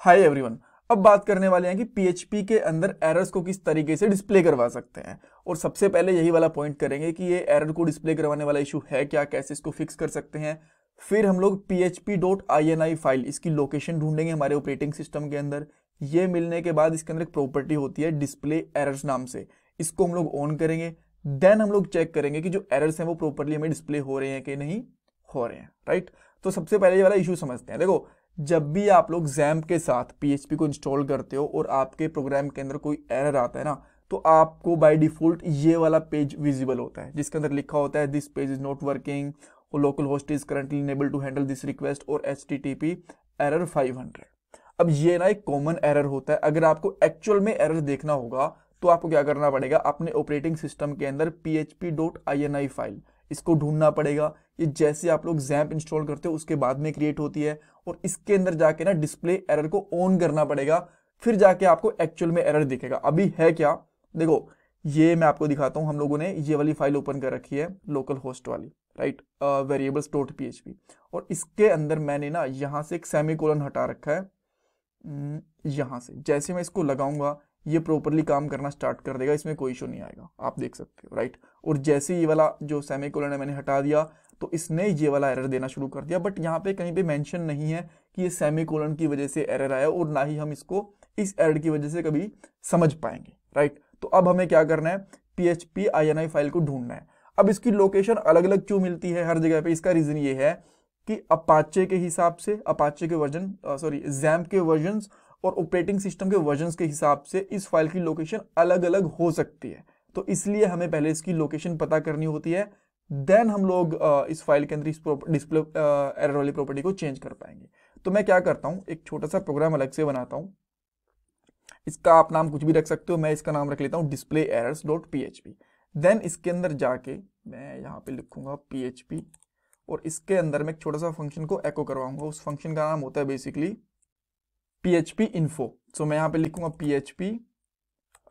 hi everyone अब बात करने वाले हैं कि पीएचपी के अंदर एरर्स को किस तरीके से डिस्प्ले करवा सकते हैं और सबसे पहले यही वाला पॉइंट करेंगे कि ये एरर को डिस्प्ले करवाने वाला इशू है क्या कैसे इसको फिक्स कर सकते हैं फिर हम लोग php.ini फाइल इसकी लोकेशन ढूंढेंगे हमारे ऑपरेटिंग सिस्टम के अंदर ये मिलने के बाद इसके अंदर एक प्रॉपर्टी होती है डिस्प्ले एरर्स नाम से इसको हम लोग ऑन करेंगे देन हम लोग चेक करेंगे कि जो एरर्स हैं वो प्रॉपरली हमें डिस्प्ले हो रहे हैं कि नहीं हो रहे हैं राइट तो सबसे पहले ये वाला इशू समझते हैं देखो जब भी आप लोग जैम के साथ पी को इंस्टॉल करते हो और आपके प्रोग्राम के अंदर कोई एरर आता है ना तो आपको बाय डिफ़ॉल्ट ये वाला पेज विजिबल होता है जिसके अंदर लिखा होता है this page is not working और local host is currently unable to handle this request और एच एरर 500 अब ये ना एक कॉमन एरर होता है अगर आपको एक्चुअल में एरर देखना होगा तो आपको क्या करना पड़ेगा अपने ऑपरेटिंग सिस्टम के अंदर php.ini फाइल इसको ढूंढना पड़ेगा ये जैसे आप लोग जैम्प इंस्टॉल करते हो उसके बाद में क्रिएट होती है और इसके अंदर जाके ना डिस्प्ले एरर को ऑन करना पड़ेगा फिर जाके आपको एक्चुअल में एरर दिखेगा अभी है क्या देखो ये मैं आपको दिखाता हूँ हम लोगों ने ये वाली फाइल ओपन कर रखी है लोकल होस्ट वाली राइट वेरिएबल डॉट पी और इसके अंदर मैंने ना यहाँ से एक सेमी कोलन हटा रखा है यहाँ से जैसे मैं इसको लगाऊंगा ये प्रॉपरली काम करना स्टार्ट कर देगा इसमें कोई इशू नहीं आएगा आप देख सकते हो राइट और जैसे ये वाला जो सेमी कोलन है मैंने हटा दिया तो इसने ये वाला एरर देना शुरू कर दिया बट यहाँ पे कहीं पे मेंशन नहीं है कि ये सेमी कोलन की वजह से एरर आया और ना ही हम इसको इस एरर की वजह से कभी समझ पाएंगे राइट तो अब हमें क्या करना है P H P I N I file को ढूंढना है अब इसकी लोकेशन अलग अलग क्यों मिलती है हर जगह पे इसका रीजन ये है कि अपाचे के हिसाब से अपाचे के वर्जन सॉरी जैम के वर्जन और ऑपरेटिंग सिस्टम के वर्जन के हिसाब से इस फाइल की लोकेशन अलग अलग हो सकती है तो इसलिए हमें पहले इसकी लोकेशन पता करनी होती है देन हम लोग इस फाइल के अंदर इस डिस्प्ले एरर वाली प्रॉपर्टी को चेंज कर पाएंगे तो मैं क्या करता हूँ एक छोटा सा प्रोग्राम अलग से बनाता हूँ इसका आप नाम कुछ भी रख सकते हो मैं इसका नाम रख लेता हूँ display errors dot P H P then इसके अंदर जाके मैं यहाँ पे लिखूंगा पी एच पी और इसके अंदर मैं एक छोटा सा फंक्शन को एको करवाऊंगा उस फंक्शन का नाम होता है basically P H P info so मैं यहाँ पे लिखूंगा P H P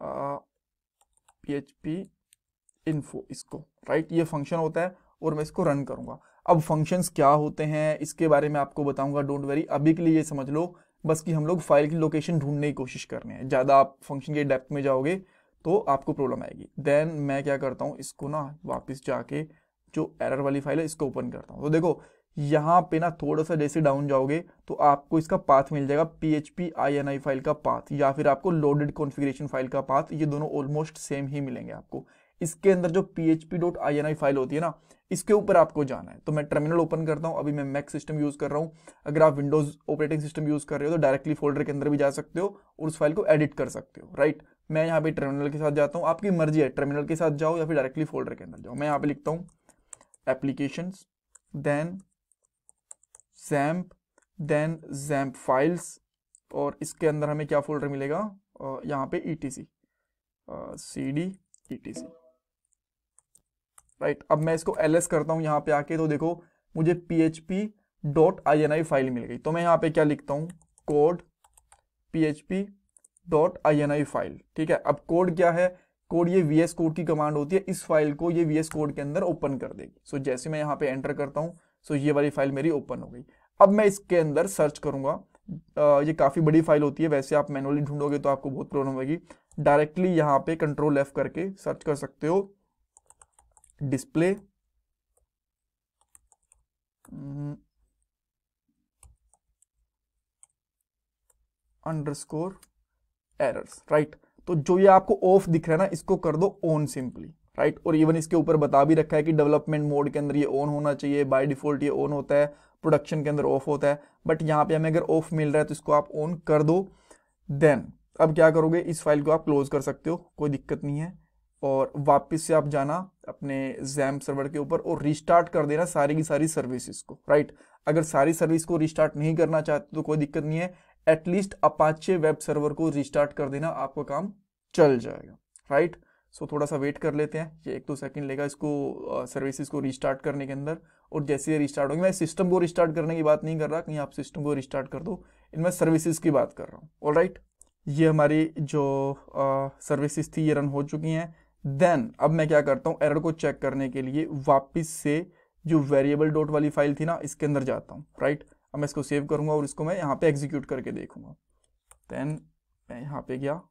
P H P info इसको राइट ये फंक्शन होता है और मैं इसको रन करूंगा अब फंक्शंस क्या होते हैं इसके बारे में आपको बताऊंगा डोंट वेरी अभी के लिए ये समझ लो बस कि हम लोग फाइल की लोकेशन ढूंढने की कोशिश कर रहे हैं ज़्यादा आप फंक्शन के डेप्थ में जाओगे तो आपको प्रॉब्लम आएगी देन मैं क्या करता हूँ इसको ना वापस जाके जो एरर वाली फाइल है इसको ओपन करता हूँ तो देखो यहाँ पे ना थोड़ा सा जैसे डाउन जाओगे तो आपको इसका पाथ मिल जाएगा P H P I N I file का पाथ या फिर आपको लोडेड कॉन्फ़िगरेशन फाइल का पाथ ये दोनों ऑलमोस्ट सेम ही मिलेंगे आपको इसके अंदर जो P dot I N I file होती है ना इसके ऊपर आपको जाना है तो मैं टर्मिनल ओपन करता हूँ अभी मैं मैक सिस्टम यूज़ कर रहा हूँ अगर आप विंडोज ऑपरेटिंग सिस्टम यूज़ कर रहे हो तो डायरेक्टली फोल्डर के अंदर भी जा सकते हो और उस फाइल को एडिट कर सकते हो राइट मैं यहाँ पे टर्मिनल के साथ जाता हूँ आपकी मर्जी है टर्मिनल के साथ जाओ या फिर डायरेक्टली फोल्डर के अंदर जाओ मैं यहाँ पे लिखता हूँ application then XAMPP then XAMPP files और इसके अंदर हमें क्या फोल्डर मिलेगा यहाँ पे E T C C D E T C right अब मैं इसको एल करता हूँ यहाँ पे आके तो देखो मुझे P H P dot I N I file मिल गई तो मैं यहाँ पे क्या लिखता हूँ code P H P dot I N I file ठीक है अब कोड क्या है कोड ये वी एस कोड की कमांड होती है इस फाइल को ये वी एस कोड के अंदर ओपन कर देगी सो जैसे मैं यहाँ पे एंटर करता हूँ सो ये वाली फाइल मेरी ओपन हो गई अब मैं इसके अंदर सर्च करूंगा ये काफ़ी बड़ी फाइल होती है वैसे आप मैनुअली ढूंढोगे तो आपको बहुत प्रॉब्लम होगी डायरेक्टली यहाँ पे कंट्रोल एफ करके सर्च कर सकते हो display अंडरस्कोर एरर्स राइट तो जो ये आपको ऑफ दिख रहा है ना इसको कर दो ऑन सिंपली राइट और इवन इसके ऊपर बता भी रखा है कि डेवलपमेंट मोड के अंदर ये ऑन होना चाहिए बाय डिफॉल्ट ये ऑन होता है प्रोडक्शन के अंदर ऑफ होता है बट यहां पे हमें अगर ऑफ मिल रहा है तो इसको आप ऑन कर दो देन अब क्या करोगे इस फाइल को आप क्लोज कर सकते हो कोई दिक्कत नहीं है और वापस से आप जाना अपने जैम सर्वर के ऊपर और रिस्टार्ट कर देना सारी की सारी सर्विसेज को राइट अगर सारी सर्विस को रिस्टार्ट नहीं करना चाहते तो कोई दिक्कत नहीं है एटलीस्ट अपाचे वेब सर्वर को रिस्टार्ट कर देना आपका काम चल जाएगा राइट सो so, थोड़ा सा वेट कर लेते हैं ये एक दो तो सेकंड लेगा इसको सर्विसेज को रिस्टार्ट करने के अंदर और जैसे ये रिस्टार्ट होगी मैं सिस्टम को रिस्टार्ट करने की बात नहीं कर रहा कहीं आप सिस्टम को रिस्टार्ट कर दो इनमें सर्विसेज की बात कर रहा हूँ ऑल राइट ये हमारी जो सर्विसेज थी ये रन हो चुकी हैं देन अब मैं क्या करता हूँ एरर को चेक करने के लिए वापस से जो वेरिएबल डॉट वाली फाइल थी ना इसके अंदर जाता हूँ राइट अब मैं इसको सेव करूंगा और इसको मैं यहाँ पे एग्जीक्यूट करके देखूंगा देन मैं यहाँ पे गया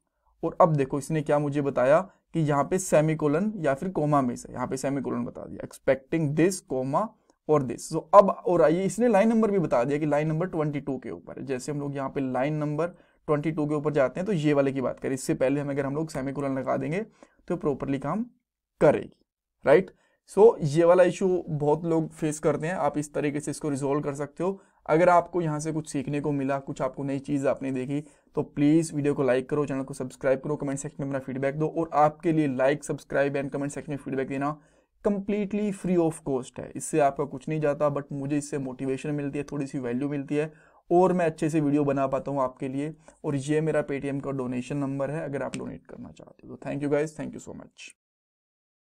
और अब देखो इसने क्या मुझे बताया कि यहाँ पे सेमी कोलन या फिर कोमा में से यहाँ पे सेमी कोलन बता दिया एक्सपेक्टिंग दिस कोमा और दिस सो so, अब और आइए इसने लाइन नंबर भी बता दिया कि लाइन नंबर टू के ऊपर जैसे हम लोग यहाँ पे लाइन नंबर ट्वेंटी टू के ऊपर जाते हैं तो ये वाले की बात करें इससे पहले हम अगर हम लोग सेमी लगा देंगे तो प्रॉपरली काम करेगी राइट सो so, ये वाला इशू बहुत लोग फेस करते हैं आप इस तरीके से इसको रिजोल्व कर सकते हो अगर आपको यहाँ से कुछ सीखने को मिला कुछ आपको नई चीज़ आपने देखी तो प्लीज़ वीडियो को लाइक करो चैनल को सब्सक्राइब करो कमेंट सेक्शन में अपना फीडबैक दो और आपके लिए like subscribe and comment section में फीडबैक देना कंप्लीटली फ्री ऑफ कॉस्ट है इससे आपका कुछ नहीं जाता बट मुझे इससे मोटिवेशन मिलती है थोड़ी सी वैल्यू मिलती है और मैं अच्छे से वीडियो बना पाता हूँ आपके लिए और ये मेरा पेटीएम का डोनेशन नंबर है अगर आप डोनेट करना चाहते हो thank you guys thank you so much